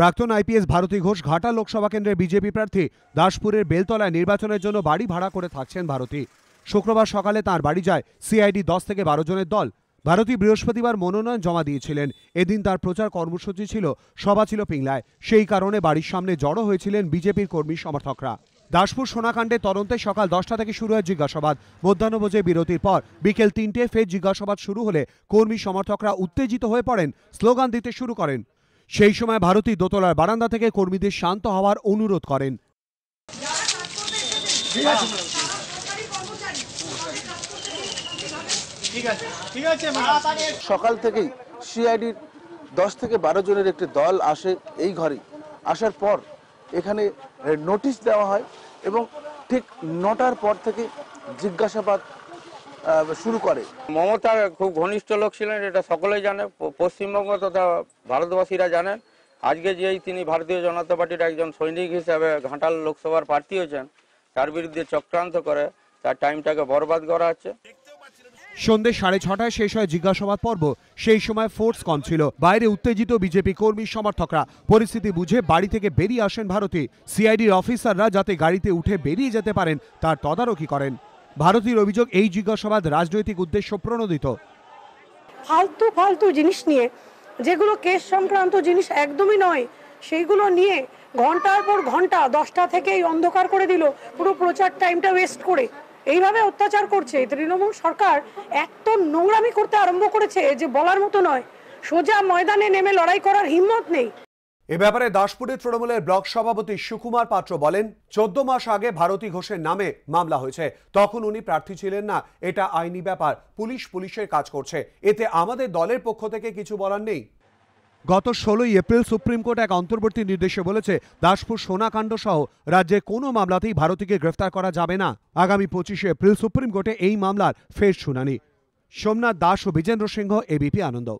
প্রাক্তন আইপিএস ভারতী ঘোষ ঘাটা লোকসভা কেন্দ্রের বিজেপি প্রার্থী দাসপুরের বেলতলায় নির্বাচনের জন্য বাড়ি ভাড়া করে থাকছেন ভারতী শুক্রবার সকালে তার বাড়ি যায় সিআইডি দশ থেকে বারো জনের দল ভারতী বৃহস্পতিবার মনোনয়ন জমা দিয়েছিলেন এদিন তার প্রচার কর্মসূচি ছিল সভা ছিল পিংলায় সেই কারণে বাড়ির সামনে জড়ো হয়েছিলেন বিজেপির কর্মী সমর্থকরা দাসপুর সোনাকাণ্ডে তদন্তে সকাল দশটা থেকে শুরু হয় জিজ্ঞাসাবাদ মধ্যাহ্নভোজে বিরতির পর বিকেল তিনটে ফের জিজ্ঞাসাবাদ শুরু হলে কর্মী সমর্থকরা উত্তেজিত হয়ে পড়েন স্লোগান দিতে শুরু করেন সেই সময় ভারতী দোতলার বারান্দা থেকে কর্মীদের শান্ত হওয়ার অনুরোধ করেন সকাল থেকেই সিআইডির দশ থেকে বারো জনের একটি দল আসে এই ঘরে আসার পর এখানে নোটিশ দেওয়া হয় এবং ঠিক নটার পর থেকে জিজ্ঞাসাবাদ শুরু করে মমতা খুব ঘনিষ্ঠ লোক ছিলেন এটা সকলেই জানে পশ্চিমবঙ্গ তথা ভারতবাসীরা জানেন আজকে যেই তিনি ভারতীয় জনতা পার্টির একজন সৈনিক হিসাবে ঘাটাল লোকসভার প্রার্থী হয়েছেন তার বিরুদ্ধে চক্রান্ত করে তার টাইমটাকে বরবাদ করা হচ্ছে সন্ধ্যে সাড়ে ছটায় শেষ হয় জিজ্ঞাসাবাদ পর্ব সেই সময় ফোর্স কম ছিল বাইরে উত্তেজিত বিজেপি কর্মী সমর্থকরা পরিস্থিতি বুঝে বাড়ি থেকে বেরিয়ে আসেন ভারতে সিআইডির অফিসাররা যাতে গাড়িতে উঠে বেরিয়ে যেতে পারেন তার তদারকি করেন ভারতীয় অভিযোগ এই জিজ্ঞাসাবাদ রাজনৈতিক উদ্দেশ্য প্রণোদিত ফালতু ফালতু জিনিস নিয়ে যেগুলো কেস সংক্রান্ত জিনিস একদমই নয় সেইগুলো নিয়ে ঘন্টার পর ঘন্টা দশটা থেকেই অন্ধকার করে দিল পুরো প্রচার টাইমটা ওয়েস্ট করে এইভাবে অত্যাচার করছে তৃণমূল সরকার এত নোংরামি করতে আরম্ভ করেছে যে বলার মতো নয় সোজা ময়দানে নেমে লড়াই করার হিম্মত নেই এ ব্যাপারে দাসপুরে তৃণমূলের ব্লক সভাপতি সুকুমার পাত্র বলেন চোদ্দ মাস আগে ভারতী ঘোষের নামে মামলা হয়েছে তখন উনি প্রার্থী ছিলেন না এটা আইনি ব্যাপার পুলিশ পুলিশের কাজ করছে এতে আমাদের দলের পক্ষ থেকে কিছু বলার নেই গত ষোলোই এপ্রিল সুপ্রিম কোর্ট এক অন্তর্বর্তী নির্দেশে বলেছে দাসপুর সোনাকাণ্ড সহ রাজ্যে কোনো মামলাতেই ভারতীকে গ্রেফতার করা যাবে না আগামী পঁচিশে এপ্রিল সুপ্রিম কোর্টে এই মামলার ফের শুনানি সোমনাথ দাস ও বিজেন্দ্র সিংহ এবিপি আনন্দ